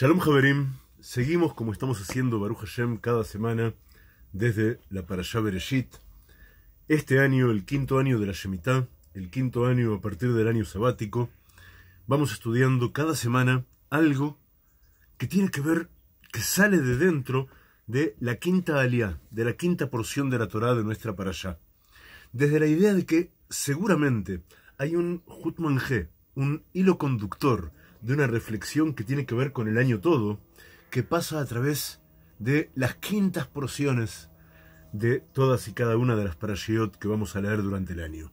Shalom haberim. seguimos como estamos haciendo Baruch Hashem cada semana desde la Parashá Bereshit. Este año, el quinto año de la Shemitah, el quinto año a partir del año sabático, vamos estudiando cada semana algo que tiene que ver, que sale de dentro de la quinta aliá, de la quinta porción de la Torá de nuestra Parashá. Desde la idea de que seguramente hay un g un hilo conductor, de una reflexión que tiene que ver con el año todo, que pasa a través de las quintas porciones de todas y cada una de las parashiot que vamos a leer durante el año.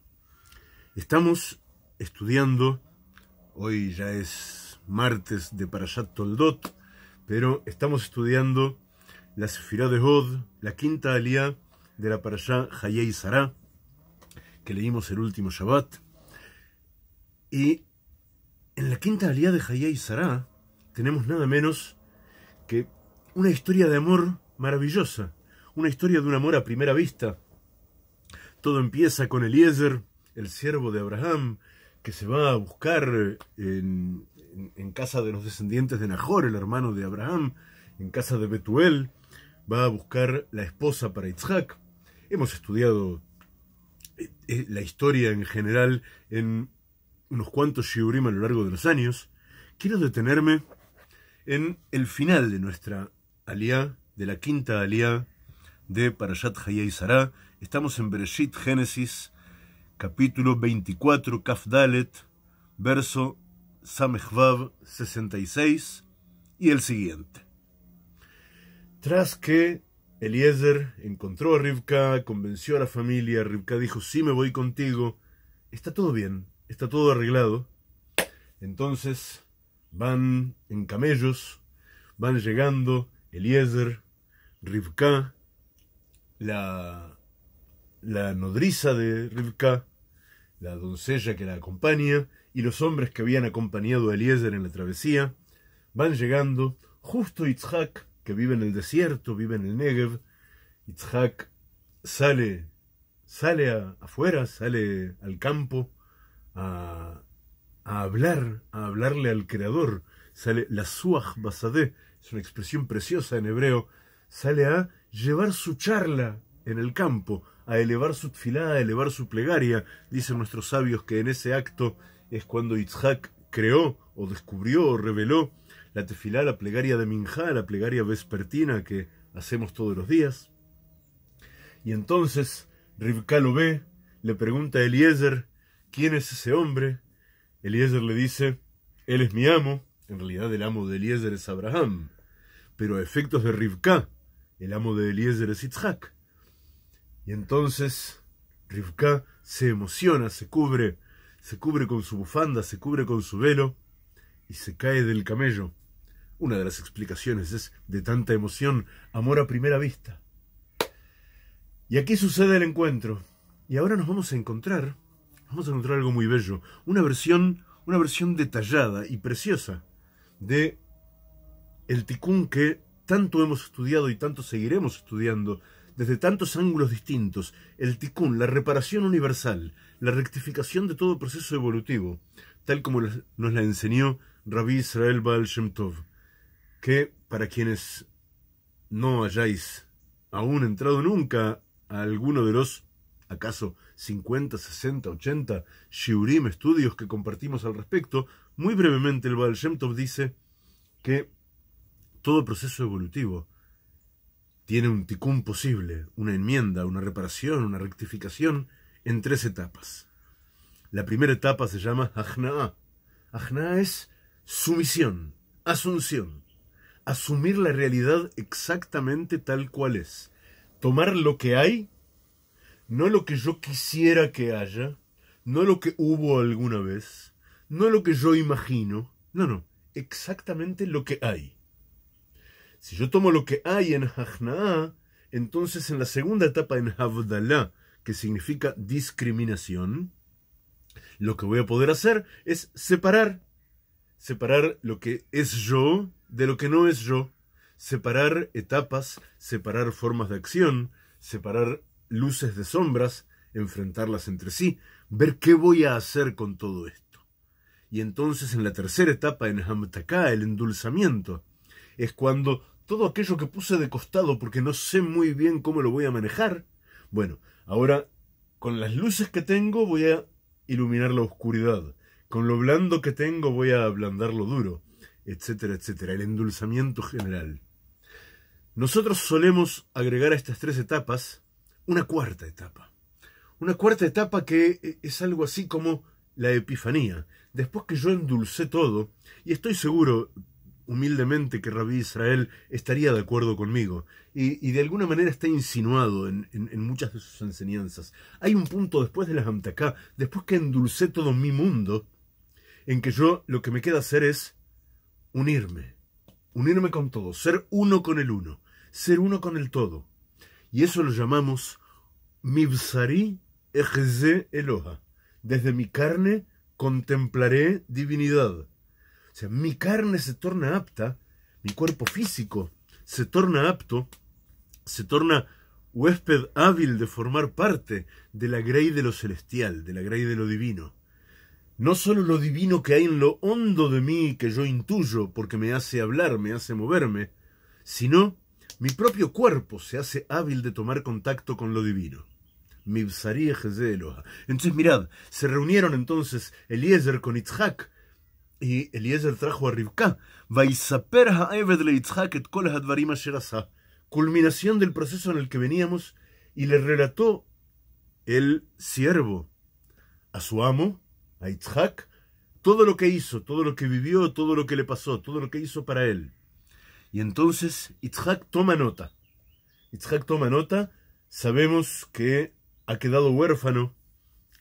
Estamos estudiando, hoy ya es martes de Parashat Toldot, pero estamos estudiando la Sefirah de Hod, la quinta alía de la Parashat Hayei Sará, que leímos el último Shabbat, y en la quinta alía de Jaya y Sará tenemos nada menos que una historia de amor maravillosa, una historia de un amor a primera vista. Todo empieza con Eliezer, el siervo de Abraham, que se va a buscar en, casa de los descendientes de Nahor, el hermano de Abraham, en casa de Betuel, va a buscar la esposa para Isaac. Hemos estudiado eh, eh, la historia en general en unos cuantos shiurim a lo largo de los años, quiero detenerme en el final de nuestra alia, de la quinta alia de Parashat Hayei Sará. Estamos en Bereshit Génesis, capítulo 24, Kaf Dalet, verso Samechvav 66 y el siguiente. Tras que Eliezer encontró a Rivka, convenció a la familia, Rivka dijo, sí me voy contigo, está todo bien, está todo arreglado. Entonces van en camellos, van llegando Eliezer, Rivka, la, la nodriza de Rivka, la doncella que la acompaña y los hombres que habían acompañado a Eliezer en la travesía, van llegando, justo Itzhak, que vive en el desierto, vive en el Negev, Itzhak sale, sale afuera, sale al campo, a, hablar, a hablarle al Creador. Sale la suah basadeh, es una expresión preciosa en hebreo, sale a llevar su charla en el campo, a elevar su tefilá, a elevar su plegaria. Dicen nuestros sabios que en ese acto es cuando Yitzhak creó o descubrió o reveló la tefilá, la plegaria de Minjá, la plegaria vespertina que hacemos todos los días. Y entonces Rivka lo ve, le pregunta a Eliezer, ¿quién es ese hombre? Eliezer le dice, él es mi amo, en realidad el amo de Eliezer es Abraham, pero a efectos de Rivka, el amo de Eliezer es Yitzhak. Y entonces Rivka se emociona, se cubre, se cubre con su bufanda, se cubre con su velo y se cae del camello. Una de las explicaciones es de tanta emoción, amor a primera vista. Y aquí sucede el encuentro. Y ahora nos vamos a encontrar vamos a encontrar algo muy bello, una versión, una versión detallada y preciosa de el ticún que tanto hemos estudiado y tanto seguiremos estudiando desde tantos ángulos distintos, el ticún, la reparación universal, la rectificación de todo proceso evolutivo, tal como nos la enseñó Rabbi Israel Baal Shem Tov, que para quienes no hayáis aún entrado nunca a alguno de los acaso 50, 60, 80 shiurim, estudios que compartimos al respecto, muy brevemente el Baal Shem Tov dice que todo proceso evolutivo tiene un ticún posible, una enmienda, una reparación, una rectificación en tres etapas. La primera etapa se llama Ajna'a. Ajna'a es sumisión, asunción, asumir la realidad exactamente tal cual es, tomar lo que hay no lo que yo quisiera que haya, no lo que hubo alguna vez, no lo que yo imagino, no, no, exactamente lo que hay. Si yo tomo lo que hay en Hajna'a, entonces en la segunda etapa en Havdalah, que significa discriminación, lo que voy a poder hacer es separar, separar lo que es yo de lo que no es yo, separar etapas, separar formas de acción, separar luces de sombras, enfrentarlas entre sí, ver qué voy a hacer con todo esto. Y entonces en la tercera etapa, en Hamtaká, el endulzamiento, es cuando todo aquello que puse de costado porque no sé muy bien cómo lo voy a manejar, bueno, ahora con las luces que tengo voy a iluminar la oscuridad, con lo blando que tengo voy a ablandar lo duro, etcétera, etcétera, el endulzamiento general. Nosotros solemos agregar a estas tres etapas una cuarta etapa. Una cuarta etapa que eh, es algo así como la epifanía. Después que yo endulcé todo, y estoy seguro humildemente que Rabí Israel estaría de acuerdo conmigo, y, de alguna manera está insinuado en, muchas de sus enseñanzas. Hay un punto después de las Hamtaká, después que endulcé todo mi mundo, en que yo lo que me queda hacer es unirme, unirme con todo, ser uno con el uno, ser uno con el todo. Y eso lo llamamos Mibsari Ejze Eloha. Desde mi carne contemplaré divinidad. O sea, mi carne se torna apta, mi cuerpo físico se torna apto, se torna huésped hábil de formar parte de la grey de lo celestial, de la grey de lo divino. No solo lo divino que hay en lo hondo de mí que yo intuyo porque me hace hablar, me hace moverme, sino mi propio cuerpo se hace hábil de tomar contacto con lo divino. Entonces, mirad, se reunieron entonces Eliezer con Itzhak, y Eliezer trajo a Rivka. Culminación del proceso en el que veníamos, y le relató el siervo a su amo, a Itzhak, todo lo que hizo, todo lo que vivió, todo lo que le pasó, todo lo que hizo para él. Y entonces Itzhak toma nota. Itzhak toma nota, sabemos que ha quedado huérfano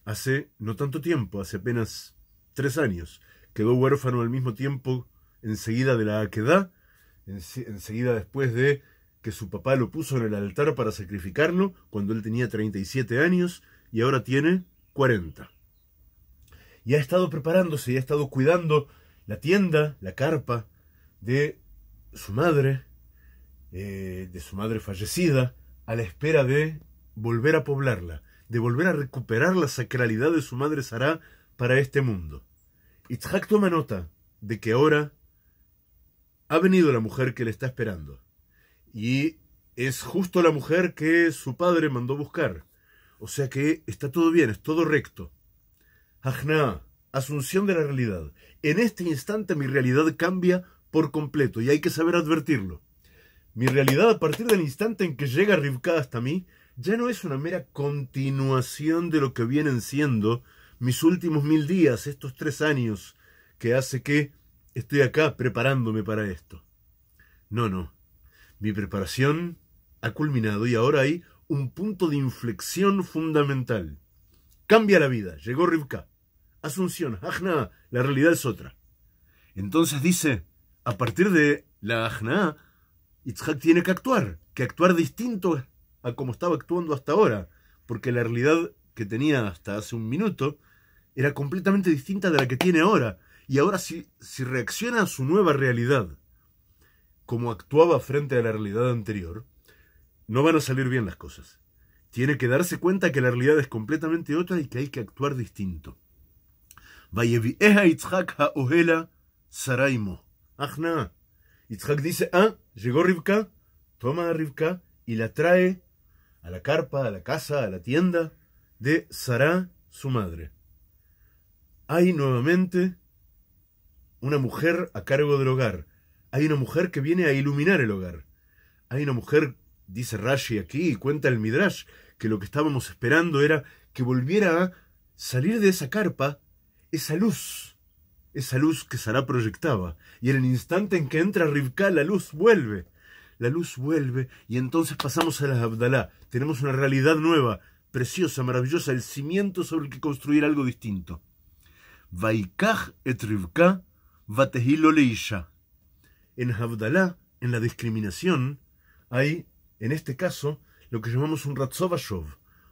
hace no tanto tiempo, hace apenas tres años. Quedó huérfano al mismo tiempo enseguida de la aquedad, enseguida después de que su papá lo puso en el altar para sacrificarlo cuando él tenía 37 años y ahora tiene 40. Y ha estado preparándose y ha estado cuidando la tienda, la carpa de su madre, eh, de su madre fallecida, a la espera de volver a poblarla, de volver a recuperar la sacralidad de su madre sara para este mundo. Itzhak toma nota de que ahora ha venido la mujer que le está esperando. Y es justo la mujer que su padre mandó buscar. O sea que está todo bien, es todo recto. Ajna, asunción de la realidad. En este instante mi realidad cambia por completo y hay que saber advertirlo. Mi realidad a partir del instante en que llega Rivka hasta mí ya no es una mera continuación de lo que vienen siendo mis últimos mil días, estos tres años, que hace que estoy acá preparándome para esto. No, no. Mi preparación ha culminado y ahora hay un punto de inflexión fundamental. Cambia la vida. Llegó Rivka. Asunción, Ajna, la realidad es otra. Entonces dice, a partir de la Ajna, Itzhak tiene que actuar, que actuar distinto a como estaba actuando hasta ahora, porque la realidad que tenía hasta hace un minuto era completamente distinta de la que tiene ahora. Y ahora si, si reacciona a su nueva realidad, como actuaba frente a la realidad anterior, no van a salir bien las cosas. Tiene que darse cuenta que la realidad es completamente otra y que hay que actuar distinto. saraimo. Ahna, Yitzhak dice, ah, llegó Rivka, toma a Rivka y la trae a la carpa, a la casa, a la tienda de Sara, su madre. Hay nuevamente una mujer a cargo del hogar. Hay una mujer que viene a iluminar el hogar. Hay una mujer, dice Rashi aquí, y cuenta el Midrash, que lo que estábamos esperando era que volviera a salir de esa carpa esa luz esa luz que Sarah proyectaba, y en el instante en que entra Rivka, la luz vuelve. La luz vuelve, y entonces pasamos a la Abdalá. Tenemos una realidad nueva, preciosa, maravillosa, el cimiento sobre el que construir algo distinto. Vaikaj et Rivka, vatehil Leisha. En Havdalá, en la discriminación, hay, en este caso, lo que llamamos un Ratzovashov,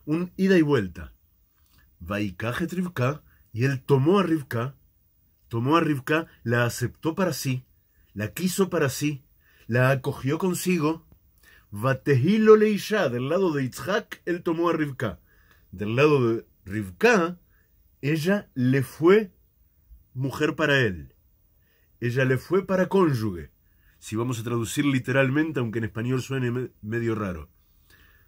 un ida y vuelta. Vaikaj et Rivka, y él tomó a Rivka, tomó a Rivka, la aceptó para sí, la quiso para sí, la acogió consigo. Vatehilo ya del lado de Itzhak, él tomó a Rivka. Del lado de Rivka, ella le fue mujer para él. Ella le fue para cónyuge. Si vamos a traducir literalmente, aunque en español suene medio raro.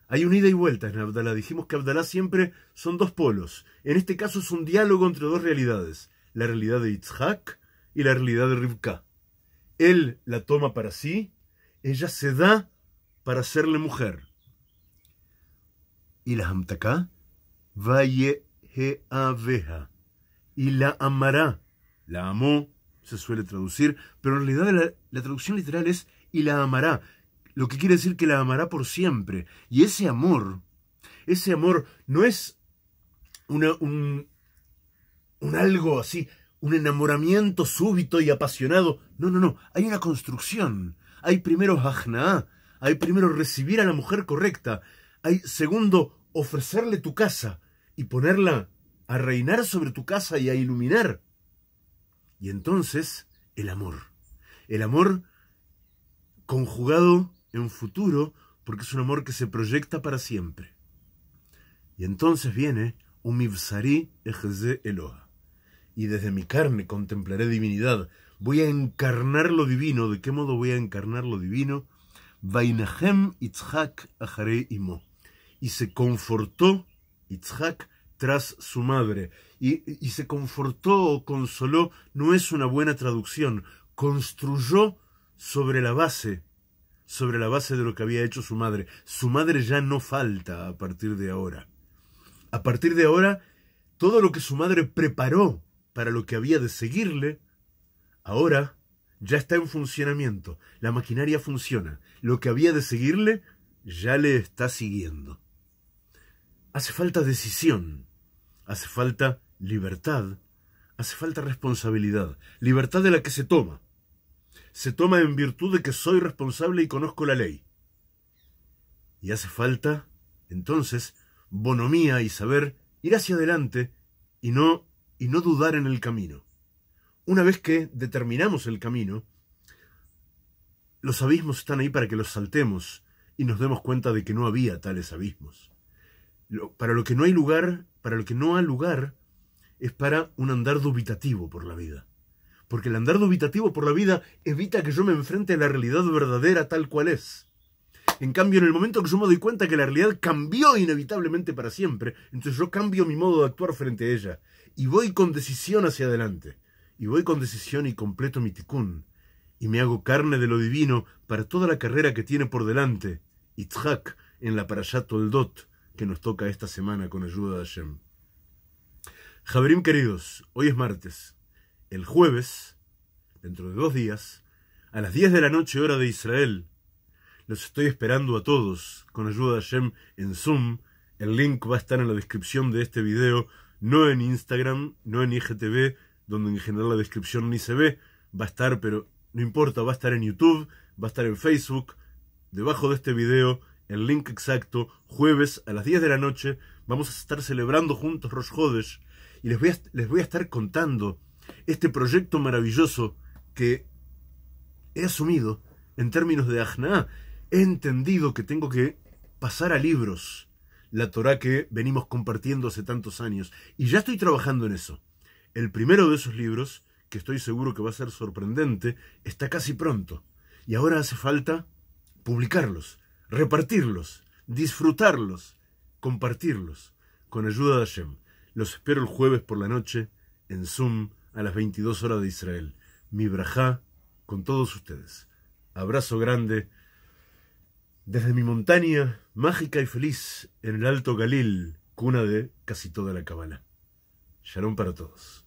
Hay un ida y vuelta en Abdalá. Dijimos que Abdalá siempre son dos polos. En este caso es un diálogo entre dos realidades la realidad de Yitzhak y la realidad de Rivka. Él la toma para sí, ella se da para serle mujer. Y la hamtaka, va y la amará, la amó, se suele traducir, pero en realidad la, traducción literal es y la amará, lo que quiere decir que la amará por siempre. Y ese amor, ese amor no es una, un, un algo así, un enamoramiento súbito y apasionado. No, no, no, hay una construcción. Hay primero ajnaá, hay primero recibir a la mujer correcta, hay segundo ofrecerle tu casa y ponerla a reinar sobre tu casa y a iluminar. Y entonces el amor. El amor conjugado en futuro porque es un amor que se proyecta para siempre. Y entonces viene un ejze eloha y desde mi carne contemplaré divinidad. Voy a encarnar lo divino. ¿De qué modo voy a encarnar lo divino? Vainahem Itzhak Y se confortó Itzhak tras su madre. Y, y se confortó o consoló, no es una buena traducción, construyó sobre la base, sobre la base de lo que había hecho su madre. Su madre ya no falta a partir de ahora. A partir de ahora, todo lo que su madre preparó para lo que había de seguirle, ahora ya está en funcionamiento, la maquinaria funciona, lo que había de seguirle ya le está siguiendo. Hace falta decisión, hace falta libertad, hace falta responsabilidad, libertad de la que se toma. Se toma en virtud de que soy responsable y conozco la ley. Y hace falta, entonces, bonomía y saber ir hacia adelante y no y no dudar en el camino. Una vez que determinamos el camino, los abismos están ahí para que los saltemos y nos demos cuenta de que no había tales abismos. para lo que no hay lugar, para lo que no hay lugar, es para un andar dubitativo por la vida. Porque el andar dubitativo por la vida evita que yo me enfrente a la realidad verdadera tal cual es. En cambio, en el momento que yo me doy cuenta que la realidad cambió inevitablemente para siempre, entonces yo cambio mi modo de actuar frente a ella y voy con decisión hacia adelante. Y voy con decisión y completo mi ticún. Y me hago carne de lo divino para toda la carrera que tiene por delante. Itzhak en la Parashat Toldot que nos toca esta semana con ayuda de Hashem. Javerim queridos, hoy es martes. El jueves, dentro de dos días, a las diez de la noche hora de Israel, los estoy esperando a todos. Con ayuda de Shem en Zoom. El link va a estar en la descripción de este video. No en Instagram, no en IGTV, donde en general la descripción ni se ve. Va a estar, pero no importa, va a estar en YouTube, va a estar en Facebook. Debajo de este video, el link exacto, jueves a las 10 de la noche, vamos a estar celebrando juntos Rosh Hodesh y les voy, a, les voy a estar contando este proyecto maravilloso que he asumido en términos de Ajna, he entendido que tengo que pasar a libros la Torah que venimos compartiendo hace tantos años. Y ya estoy trabajando en eso. El primero de esos libros, que estoy seguro que va a ser sorprendente, está casi pronto. Y ahora hace falta publicarlos, repartirlos, disfrutarlos, compartirlos, con ayuda de Hashem. Los espero el jueves por la noche en Zoom a las 22 horas de Israel. Mi brajá con todos ustedes. Abrazo grande. Desde mi montaña, mágica y feliz, en el Alto Galil, cuna de casi toda la cabana. Shalom para todos.